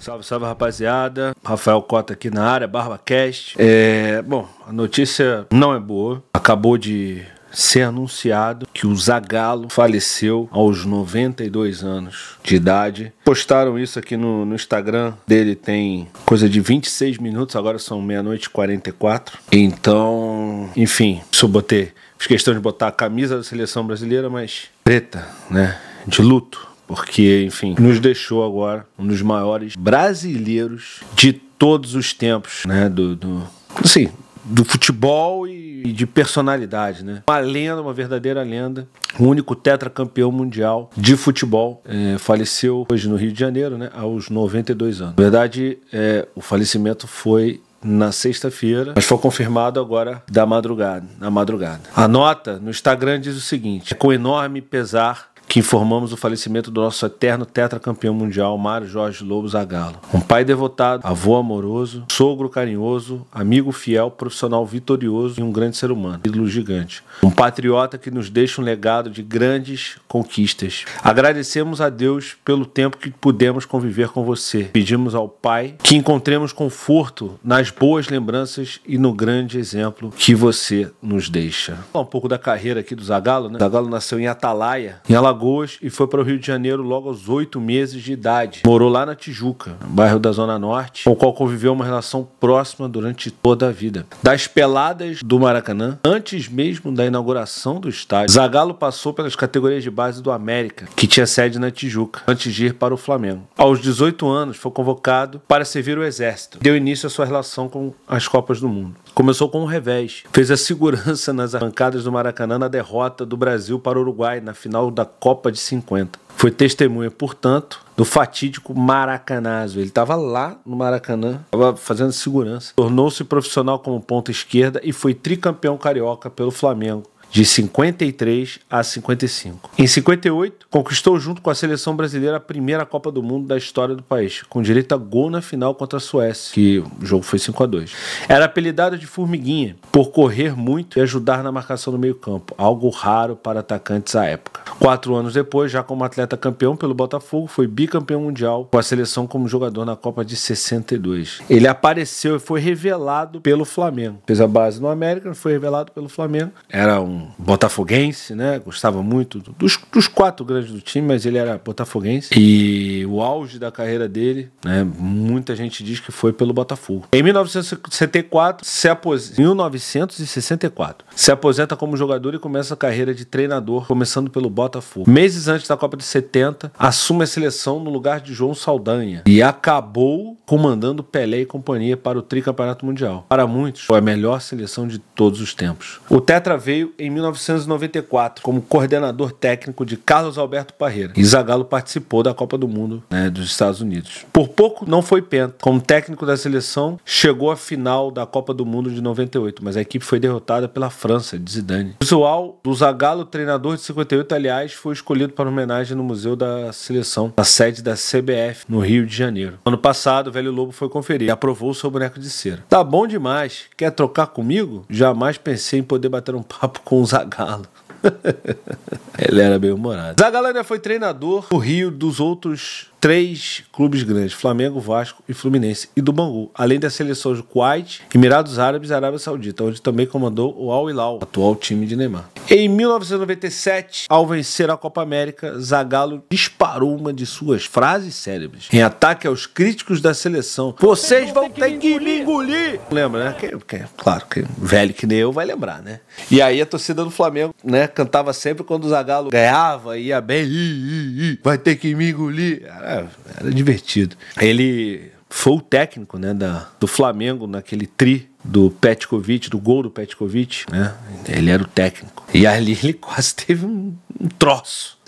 Salve, salve rapaziada. Rafael Cota aqui na área, BarbaCast. É, bom, a notícia não é boa. Acabou de ser anunciado que o Zagallo faleceu aos 92 anos de idade. Postaram isso aqui no, no Instagram dele, tem coisa de 26 minutos, agora são meia-noite e 44. Então, enfim, isso botei. Fiz questão de botar a camisa da seleção brasileira, mas preta, né? De luto porque, enfim, nos deixou agora um dos maiores brasileiros de todos os tempos, né? Do, do assim, do futebol e de personalidade, né? Uma lenda, uma verdadeira lenda. O único tetracampeão mundial de futebol. É, faleceu hoje no Rio de Janeiro, né? Aos 92 anos. Na verdade, é, o falecimento foi na sexta-feira, mas foi confirmado agora da madrugada, na madrugada. A nota no Instagram diz o seguinte: é com enorme pesar que informamos o falecimento do nosso eterno tetracampeão mundial, Mário Jorge Lobo Zagalo. Um pai devotado, avô amoroso, sogro carinhoso, amigo fiel, profissional vitorioso e um grande ser humano, ídolo gigante. Um patriota que nos deixa um legado de grandes conquistas. Agradecemos a Deus pelo tempo que pudemos conviver com você. Pedimos ao Pai que encontremos conforto nas boas lembranças e no grande exemplo que você nos deixa. Falar um pouco da carreira aqui do Zagalo, né? Zagalo nasceu em Atalaia, em Alagoas Alagoas e foi para o Rio de Janeiro logo aos oito meses de idade. Morou lá na Tijuca, bairro da Zona Norte, com o qual conviveu uma relação próxima durante toda a vida. Das peladas do Maracanã, antes mesmo da inauguração do estádio, Zagallo passou pelas categorias de base do América, que tinha sede na Tijuca, antes de ir para o Flamengo. Aos 18 anos, foi convocado para servir o Exército. Deu início à sua relação com as Copas do Mundo. Começou com um revés. Fez a segurança nas arrancadas do Maracanã na derrota do Brasil para o Uruguai na final da Copa Copa de 50. Foi testemunha, portanto, do fatídico Maracanazo. Ele estava lá no Maracanã, estava fazendo segurança. Tornou-se profissional como ponta esquerda e foi tricampeão carioca pelo Flamengo de 53 a 55. Em 58, conquistou junto com a seleção brasileira a primeira Copa do Mundo da história do país, com direito a gol na final contra a Suécia, que o jogo foi 5 a 2. Era apelidado de Formiguinha por correr muito e ajudar na marcação do meio-campo, algo raro para atacantes à época. Quatro anos depois, já como atleta campeão pelo Botafogo, foi bicampeão mundial com a seleção como jogador na Copa de 62. Ele apareceu e foi revelado pelo Flamengo. Fez a base no América, foi revelado pelo Flamengo. Era um botafoguense, né? Gostava muito dos, dos quatro grandes do time, mas ele era botafoguense. E o auge da carreira dele, né? Muita gente diz que foi pelo Botafogo. Em 1964, se aposenta, 1964, se aposenta como jogador e começa a carreira de treinador, começando pelo Botafogo. Meses antes da Copa de 70, assume a seleção no lugar de João Saldanha e acabou comandando Pelé e companhia para o tricampeonato mundial. Para muitos, foi a melhor seleção de todos os tempos. O Tetra veio em em 1994 como coordenador técnico de Carlos Alberto Parreira. E Zagallo participou da Copa do Mundo né, dos Estados Unidos. Por pouco não foi penta. Como técnico da seleção, chegou à final da Copa do Mundo de 98, mas a equipe foi derrotada pela França, de Zidane. O visual do Zagallo, treinador de 58, aliás, foi escolhido para homenagem no Museu da Seleção, na sede da CBF, no Rio de Janeiro. Ano passado, o Velho Lobo foi conferir e aprovou o seu boneco de cera. Tá bom demais. Quer trocar comigo? Jamais pensei em poder bater um papo com that gone? Ele era bem humorado. Zagalani foi treinador do Rio dos outros três clubes grandes: Flamengo, Vasco e Fluminense, e do Bangu, além das seleções do Kuwait, Emirados Árabes e Arábia Saudita, onde também comandou o Al Hilal, atual time de Neymar. Em 1997, ao vencer a Copa América, Zagallo disparou uma de suas frases célebres em ataque aos críticos da seleção: "Vocês vão ter que me engolir". Lembra, né? Que, que, claro que velho que nem eu vai lembrar, né? E aí a torcida do Flamengo, né, cantava sempre quando o Zagallo ganhava, ia bem, i, i, i, vai ter que me engolir. Era, era divertido. Ele foi o técnico né, da, do Flamengo naquele tri do Petkovic, do gol do Petkovic, né? Ele era o técnico. E ali ele quase teve um, um troço.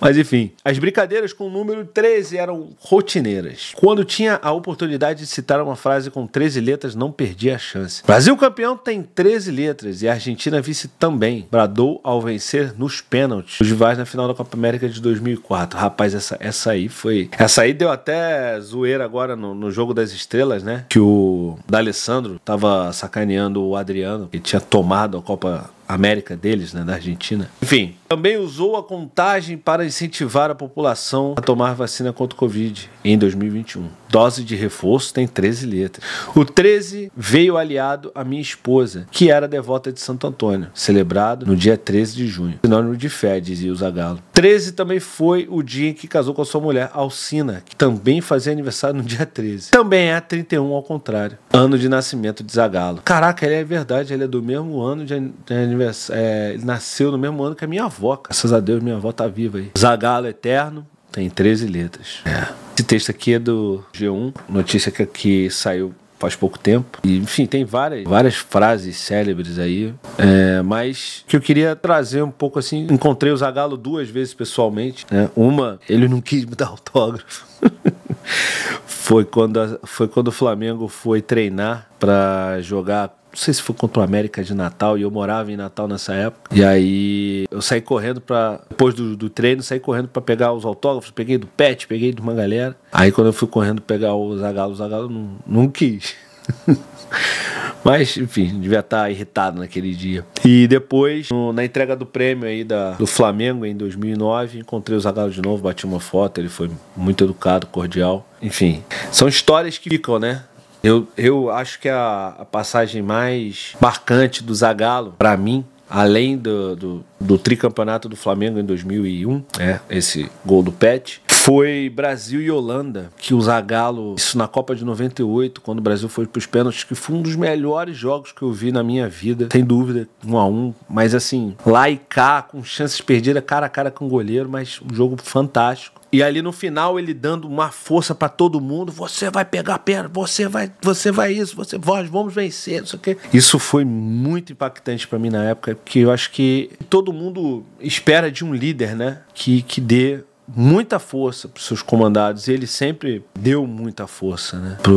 Mas enfim, as brincadeiras com o número 13 eram rotineiras. Quando tinha a oportunidade de citar uma frase com 13 letras, não perdia a chance. Brasil campeão tem 13 letras e a Argentina vice também. Bradou ao vencer nos pênaltis os rivais na final da Copa América de 2004. Rapaz, essa, essa aí foi. Essa aí deu até zoeira agora no, no jogo das estrelas, né? Que o D'Alessandro tava sacaneando o Adriano, que tinha tomado a Copa América deles, né, da Argentina. Enfim, também usou a contagem para incentivar a população a tomar vacina contra o Covid em 2021. Dose de reforço tem 13 letras. O 13 veio aliado à minha esposa, que era devota de Santo Antônio, celebrado no dia 13 de junho, sinônimo de fé, dizia o Zagalo. 13 também foi o dia em que casou com a sua mulher, Alcina, que também fazia aniversário no dia 13. Também é 31 ao contrário, ano de nascimento de Zagalo. Caraca, ele é verdade, ele é do mesmo ano de aniversário aniversário. É, ele nasceu no mesmo ano que a minha avó. Graças a Deus, minha avó tá viva aí. Zagalo Eterno tem 13 letras. É. Esse texto aqui é do G1, notícia que, que saiu faz pouco tempo. E, enfim, tem várias, várias frases célebres aí. É, mas que eu queria trazer um pouco assim. Encontrei o Zagalo duas vezes pessoalmente. Né? Uma, ele não quis me dar autógrafo. foi, quando a, foi quando o Flamengo foi treinar para jogar não sei se foi contra o América de Natal, e eu morava em Natal nessa época. E aí eu saí correndo para Depois do, do, treino, saí correndo para pegar os autógrafos, peguei do Pet, peguei de uma galera. Aí quando eu fui correndo pegar o Zagalo, o Zagalo não, não quis. Mas, enfim, devia estar tá irritado naquele dia. E depois, no, na entrega do prêmio aí da, do Flamengo em 2009, encontrei o Zagallo de novo, bati uma foto, ele foi muito educado, cordial. Enfim, são histórias que ficam, né? Eu, eu acho que a, a passagem mais marcante do Zagallo, para mim, além do, do, do, tricampeonato do Flamengo em 2001, é né, esse gol do Pet, foi Brasil e Holanda, que o Zagallo, isso na Copa de 98, quando o Brasil foi para os pênaltis, que foi um dos melhores jogos que eu vi na minha vida, sem dúvida, um a um, mas assim, lá e cá, com chances perdidas, cara a cara com o goleiro, mas um jogo fantástico. E ali no final ele dando uma força para todo mundo, você vai pegar a perna, você vai, você vai isso, você nós vamos vencer, isso aqui. Isso foi muito impactante para mim na época, porque eu acho que todo mundo espera de um líder, né, que que dê muita força para os seus comandados. Ele sempre deu muita força né, para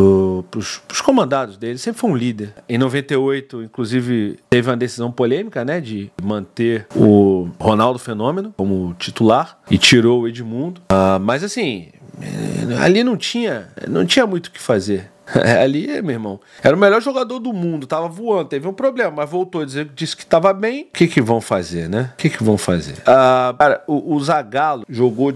os comandados dele. Sempre foi um líder. Em 98, inclusive, teve uma decisão polêmica né, de manter o Ronaldo Fenômeno como titular e tirou o Edmundo. Ah, mas assim, eh, ali não tinha, não tinha muito o que fazer. É, ali meu irmão. Era o melhor jogador do mundo, tava voando, teve um problema, mas voltou, dizer, disse que tava bem. O que que vão fazer, né? O que que vão fazer? Ah, cara, o, o Zagallo jogou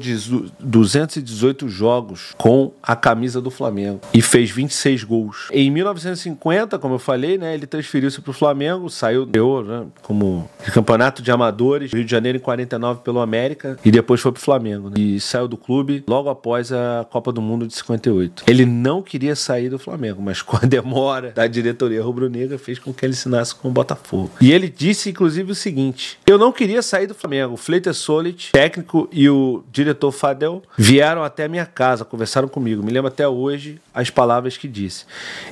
218 jogos com a camisa do Flamengo e fez 26 gols. Em 1950, como eu falei, né, ele transferiu-se pro Flamengo, saiu deu, né, como campeonato de amadores, Rio de Janeiro em 49 pelo América e depois foi pro Flamengo, né? E saiu do clube logo após a Copa do Mundo de 58. Ele não queria sair do Flamengo, mas com a demora da diretoria rubro-negra fez com que ele assinasse com o Botafogo. E ele disse, inclusive, o seguinte: Eu não queria sair do Flamengo. O Fleiter Solit, técnico, e o diretor Fadel vieram até a minha casa, conversaram comigo. Me lembro até hoje as palavras que disse.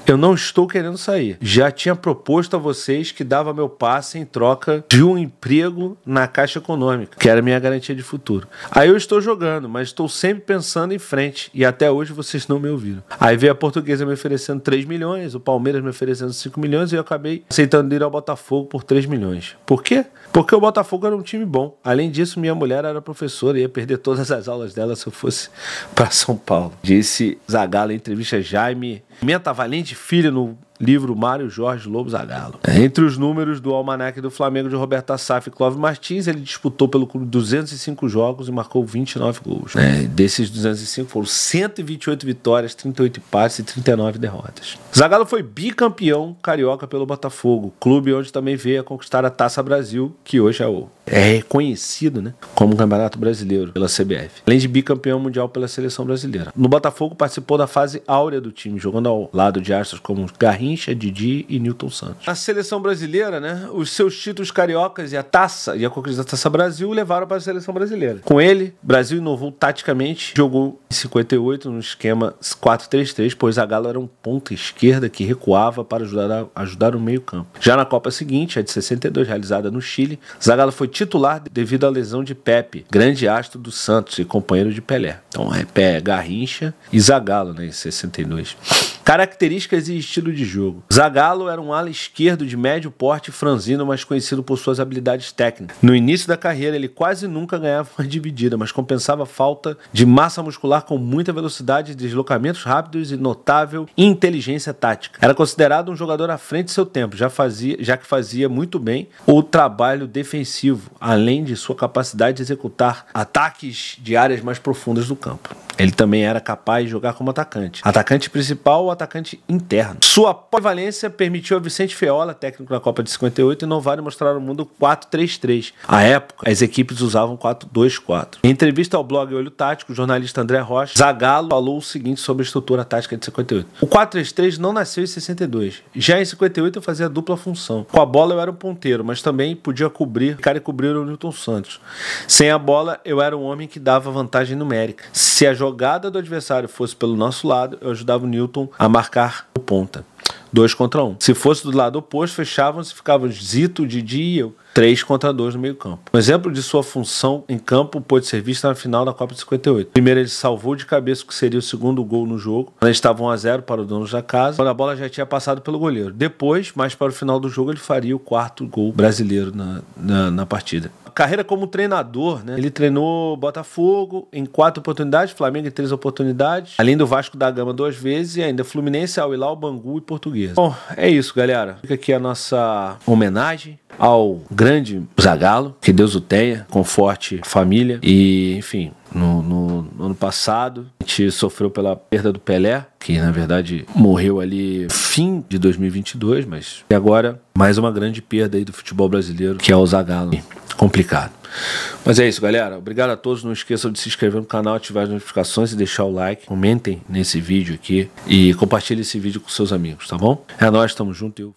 Eu não estou querendo sair. Já tinha proposto a vocês que dava meu passe em troca de um emprego na Caixa Econômica, que era minha garantia de futuro. Aí eu estou jogando, mas estou sempre pensando em frente e até hoje vocês não me ouviram. Aí veio a Portuguesa me oferecendo 3 milhões, o Palmeiras me oferecendo 5 milhões e eu acabei aceitando ir ao Botafogo por 3 milhões. Por quê? Porque o Botafogo era um time bom. Além disso, minha mulher era professora e ia perder todas as aulas dela se eu fosse para São Paulo. Disse zagala em entrevista Jaime, Menta Valente filha no livro Mário Jorge Lobo Zagallo. Entre os números do Almanac do Flamengo de Roberto Assaf e Clóvis Martins, ele disputou pelo clube 205 jogos e marcou 29 gols. É, desses 205 foram 128 vitórias, 38 empates e 39 derrotas. Zagallo foi bicampeão carioca pelo Botafogo, clube onde também veio a conquistar a Taça Brasil, que hoje é o é reconhecido né, como Campeonato Brasileiro pela CBF, além de bicampeão mundial pela seleção brasileira. No Botafogo participou da fase áurea do time, jogando ao lado de astros como Garrincha, Didi e Newton Santos. A seleção brasileira, né, os seus títulos cariocas e a taça e a conquista da Taça Brasil levaram para a seleção brasileira. Com ele, Brasil inovou taticamente, jogou em 58 no esquema 4-3-3, pois a Galo era um ponta esquerda que recuava para ajudar, a, ajudar o meio-campo. Já na Copa seguinte, a de 62, realizada no Chile, Zagallo foi titular devido à lesão de Pepe, grande astro do Santos e companheiro de Pelé. Então é Garrincha e Zagallo, né, em 62. Características e estilo de jogo. Zagallo era um ala esquerdo de médio porte franzino, mas conhecido por suas habilidades técnicas. No início da carreira, ele quase nunca ganhava uma dividida, mas compensava a falta de massa muscular com muita velocidade, deslocamentos rápidos e notável inteligência tática. Era considerado um jogador à frente de seu tempo, já, fazia, já que fazia muito bem o trabalho defensivo, além de sua capacidade de executar ataques de áreas mais profundas do campo. Ele também era capaz de jogar como atacante. Atacante principal ou atacante interno. Sua polivalência permitiu a Vicente Feola, técnico da Copa de 58, inovar e mostrar ao mundo 4-3-3. A época, as equipes usavam 4-2-4. Em entrevista ao blog Olho Tático, o jornalista André Rocha, Zagallo falou o seguinte sobre a estrutura tática de 58. O 4-3-3 não nasceu em 62. Já em 58 eu fazia dupla função. Com a bola eu era um ponteiro, mas também podia cobrir, ficar e cobrir o Newton Santos. Sem a bola eu era um homem que dava vantagem numérica. Se a jogada jogada do adversário fosse pelo nosso lado, eu ajudava o Newton a marcar o ponta. dois contra Um. Se fosse do lado oposto, fechavam-se, ficavam Zito, Didi e eu. 3 contra 2 no meio-campo. Um exemplo de sua função em campo pôde ser visto na final da Copa de 58. Primeiro, ele salvou de cabeça o que seria o segundo gol no jogo, quando estava 1 a 0 para o dono da casa, quando a bola já tinha passado pelo goleiro. Depois, mais para o final do jogo, ele faria o quarto gol brasileiro na, na, na partida carreira como treinador, né? Ele treinou Botafogo em quatro oportunidades, Flamengo em três oportunidades, além do Vasco da Gama duas vezes e ainda Fluminense, Al Hilal, Bangu e Portuguesa. Bom, é isso, galera. Fica aqui a nossa homenagem ao grande Zagalo, que Deus o tenha, conforte família e, enfim, no, no, no, ano passado. A gente sofreu pela perda do Pelé, que na verdade morreu ali fim de 2022, mas e agora mais uma grande perda aí do futebol brasileiro, que é o Zagallo. Complicado. Mas é isso, galera. Obrigado a todos. Não esqueçam de se inscrever no canal, ativar as notificações e deixar o like. Comentem nesse vídeo aqui e compartilhe esse vídeo com seus amigos, tá bom? É nós, tamo junto e eu...